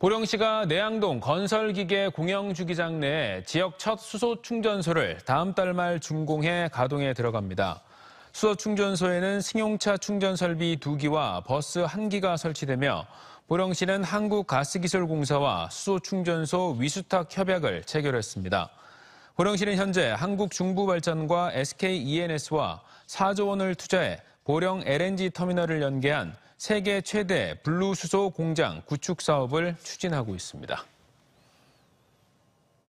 보령시가 내양동 건설기계 공영주기장 내 지역 첫 수소충전소를 다음 달 말 준공해 가동에 들어갑니다. 수소충전소에는 승용차 충전 설비 2기와 버스 1기가 설치되며 보령시는 한국가스기술공사와 수소충전소 위수탁 협약을 체결했습니다. 보령시는 현재 한국중부발전과 SKENS와 4조 원을 투자해 보령 LNG 터미널을 연계한 세계 최대 블루수소 공장 구축 사업을 추진하고 있습니다.